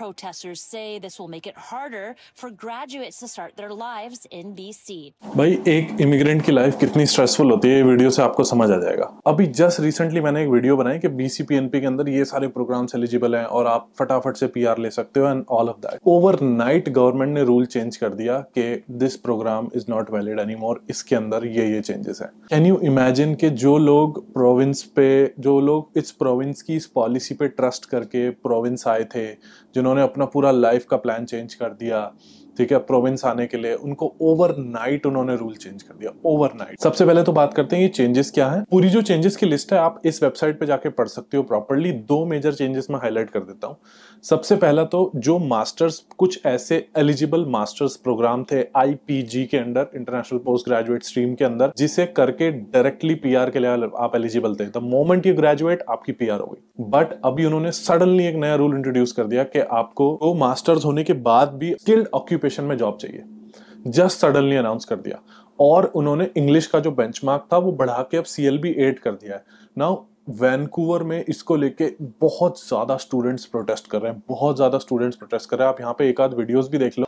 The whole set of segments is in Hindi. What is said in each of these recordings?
protesters say this will make it harder for graduates to start their lives in BC. भाई एक इमिग्रेंट की लाइफ कितनी स्ट्रेसफुल होती है ये वीडियो से आपको समझ आ जाएगा अभी जस्ट रिसेंटली मैंने एक वीडियो बनाई कि बीसी पीएनपी के अंदर ये सारे प्रोग्राम्स एलिजिबल हैं और आप फटाफट से पीआर ले सकते हो and all of that overnight government ने रूल चेंज कर दिया कि this program is not valid any more इसके अंदर ये ये चेंजेस है कैन यू इमेजिन के जो लोग प्रोविंस पे जो लोग इस प्रोविंस की इस पॉलिसी पे ट्रस्ट करके प्रोविंस आए थे जिन्होंने इन्होंने अपना पूरा लाइफ का प्लान चेंज कर दिया ठीक है प्रोविंस आने के लिए उनको ओवरनाइट उन्होंने रूल चेंज कर दिया ओवरनाइट सबसे पहले तो बात करते हैं ये चेंजेस क्या है पूरी जो चेंजेस की लिस्ट है आप इस वेबसाइट पे जाके पढ़ सकते हो प्रॉपरली दो मेजर चेंजेस में हाईलाइट कर देता हूँ सबसे पहला तो जो मास्टर्स कुछ ऐसे एलिजिबल मास्टर्स प्रोग्राम थे आईपीजी के under international post graduate stream के अंदर जिसे करके डायरेक्टली पीआर के लिए आप एलिजिबल थे द मोमेंट यू ग्रेजुएट आपकी पीआर हो गई बट अभी उन्होंने सडनली एक नया रूल इंट्रोड्यूस कर दिया कि आपको तो मास्टर्स होने के बाद भी स्किल्ड ऑक्यूपेशन इक्वेशन में जॉब चाहिए जस्ट सडनली अनाउंस कर दिया और उन्होंने इंग्लिश का जो बेंचमार्क था वो बढ़ा के अब सी एल बी कर दिया है नाउ वैनकूवर में इसको लेके बहुत ज़्यादा स्टूडेंट्स प्रोटेस्ट कर रहे हैं बहुत ज़्यादा स्टूडेंट्स प्रोटेस्ट कर रहे हैं आप यहाँ पे एक आध वीडियोज़ भी देख लो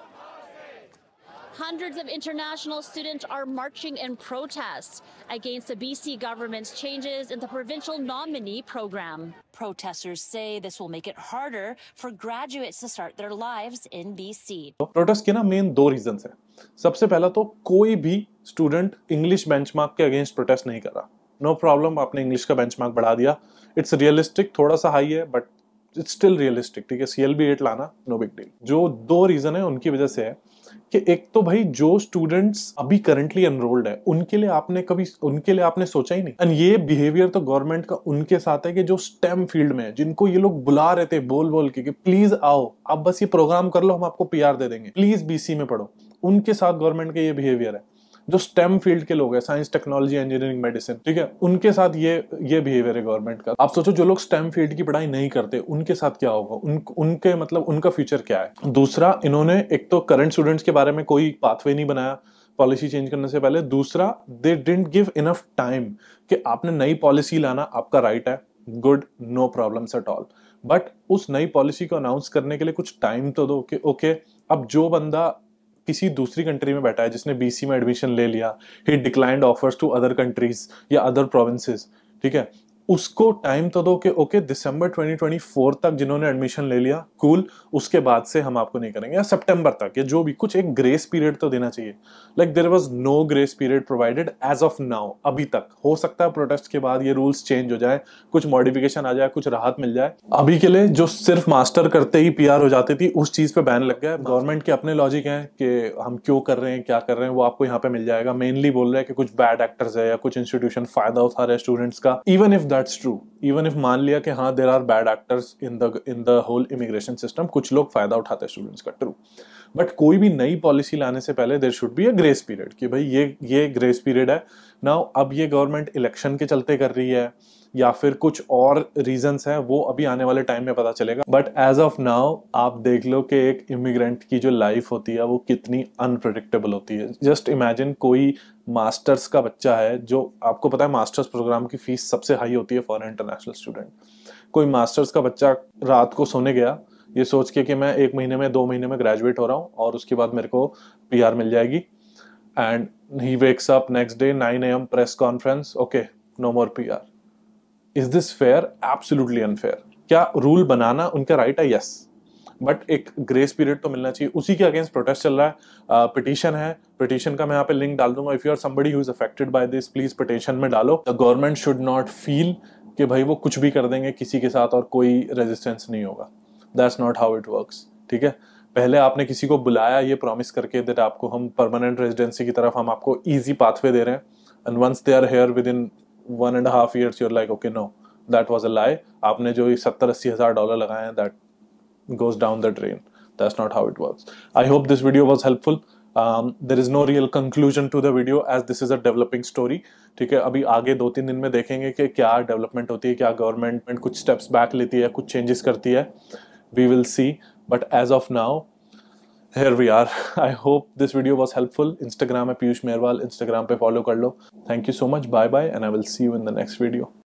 Hundreds of international students are marching in protest against the BC government's changes in the provincial nominee program. Protesters say this will make it harder for graduates to start their lives in BC. Protest के ना मेन दो रीजंस हैं। सबसे पहला तो कोई भी स्टूडेंट इंग्लिश बेंचमार्क के against protest नहीं कर रहा नो प्रॉब्लम आपने इंग्लिश का बेंचमार्क बढ़ा दिया इट्स रियलिस्टिक थोड़ा सा हाई है बट इट्स स्टिल रियलिस्टिक ठीक है सी एल बी एट लाना नो बिग डील जो दो रीजन है उनकी वजह से है कि एक तो भाई जो स्टूडेंट्स अभी करंटली एनरोल्ड है उनके लिए आपने कभी उनके लिए आपने सोचा ही नहीं एंड ये बिहेवियर तो गवर्नमेंट का उनके साथ है कि जो स्टेम फील्ड में है जिनको ये लोग बुला रहे थे बोल बोल के कि प्लीज आओ आप बस ये प्रोग्राम कर लो हम आपको पीआर दे देंगे प्लीज बीसी में पढ़ो उनके साथ गवर्नमेंट का ये बिहेवियर है जो स्टेम फील्ड के लोग हैं साइंस टेक्नोलॉजी इंजीनियरिंग मेडिसिन ठीक है उनके साथ ये ये बिहेवियर है गवर्नमेंट का आप सोचो जो लोग स्टेम फील्ड की पढ़ाई नहीं करते उनके साथ क्या होगा उन, उनके मतलब उनका फ्यूचर क्या है दूसरा इन्होंने एक तो करंट स्टूडेंट्स के बारे में कोई पाथवे नहीं बनाया पॉलिसी चेंज करने से पहले दूसरा they didn't give enough time कि आपने नई पॉलिसी लाना आपका राइट है good no problems at all but उस नई पॉलिसी को अनाउंस करने के लिए कुछ टाइम तो दो कि ओके okay, अब जो बंदा किसी दूसरी कंट्री में बैठा है जिसने बीसी में एडमिशन ले लिया ही declined offers to other countries या अदर प्रोविंसेस ठीक है उसको टाइम तो दो कि ओके दिसंबर 2024 तक जिन्होंने एडमिशन ले लिया कूल उसके बाद से हम आपको नहीं करेंगे या सितंबर तक या जो भी कुछ एक ग्रेस पीरियड तो देना चाहिए like there was no grace period provided as of now अभी तक हो सकता है प्रोटेस्ट के बाद ये रूल्स चेंज हो जाए कुछ मॉडिफिकेशन आ जाए कुछ राहत मिल जाए अभी के लिए जो सिर्फ मास्टर करते ही पी हो जाती थी उस चीज़ पर बैन लग गया गवर्नमेंट के अपने लॉजिक है कि हम क्यों कर रहे हैं क्या कर रहे हैं वो आपको यहाँ पे मिल जाएगा मेनली बोल रहे हैं कि कुछ बैड एक्टर्स है या कुछ इंस्टीट्यूशन फायदा उठा रहे हैं स्टूडेंट्स का even if that that's true even if मान लिया कि हाँ there are bad actors in the in the whole immigration system कुछ लोग फायदा उठाते हैं स्टूडेंट्स का ट्रू बट कोई भी नई पॉलिसी लाने से पहले there should be a grace period कि भाई ये ये ग्रेस पीरियड है ना अब ये गवर्नमेंट इलेक्शन के चलते कर रही है या फिर कुछ और रीजंस हैं वो अभी आने वाले टाइम में पता चलेगा बट एज ऑफ नाउ आप देख लो कि एक इमिग्रेंट की जो लाइफ होती है वो कितनी अनप्रडिक्टेबल होती है जस्ट इमेजिन कोई मास्टर्स का बच्चा है जो आपको पता है मास्टर्स प्रोग्राम की फीस सबसे हाई होती है फॉर इंटरनेशनल स्टूडेंट कोई मास्टर्स का बच्चा रात को सोने गया ये सोच के कि मैं एक महीने में दो महीने में ग्रेजुएट हो रहा हूँ और उसके बाद मेरे को पी मिल जाएगी and he wakes up next day nine A M press conference okay no more P R is this fair absolutely unfair क्या रूल बनाना उनका राइट है यस बट एक ग्रेस पीरियड तो मिलना चाहिए उसी के अगेंस्ट प्रोटेस्ट चल रहा है पिटिशन है पिटिशन का मैं यहाँ पे लिंक डाल दूंगा if you are somebody who is affected by this please petition में डालो the government should not feel कि भाई वो कुछ भी कर देंगे किसी के साथ और कोई रेजिस्टेंस नहीं होगा that's not how it works ठीक है पहले आपने किसी को बुलाया ये प्रॉमिस करके दैट आपको हम परमानेंट रेजिडेंसी की तरफ हम आपको ईजी पाथवे दे रहे हैं and once they are here within one and half years you're like okay no that was a lie आपने जो सत्तर अस्सी हज़ार डॉलर लगाए हैं that goes down the drain that's not how it work I hope this video was helpful there is no real conclusion to the video as this is a developing story ठीक है अभी आगे दो तीन दिन में देखेंगे कि क्या डेवलपमेंट होती है क्या गवर्नमेंट कुछ स्टेप्स बैक लेती है कुछ चेंजेस करती है we will see but as of now here we are i hope this video was helpful instagram hai piyush merwal instagram pe follow kar lo thank you so much bye bye and i will see you in the next video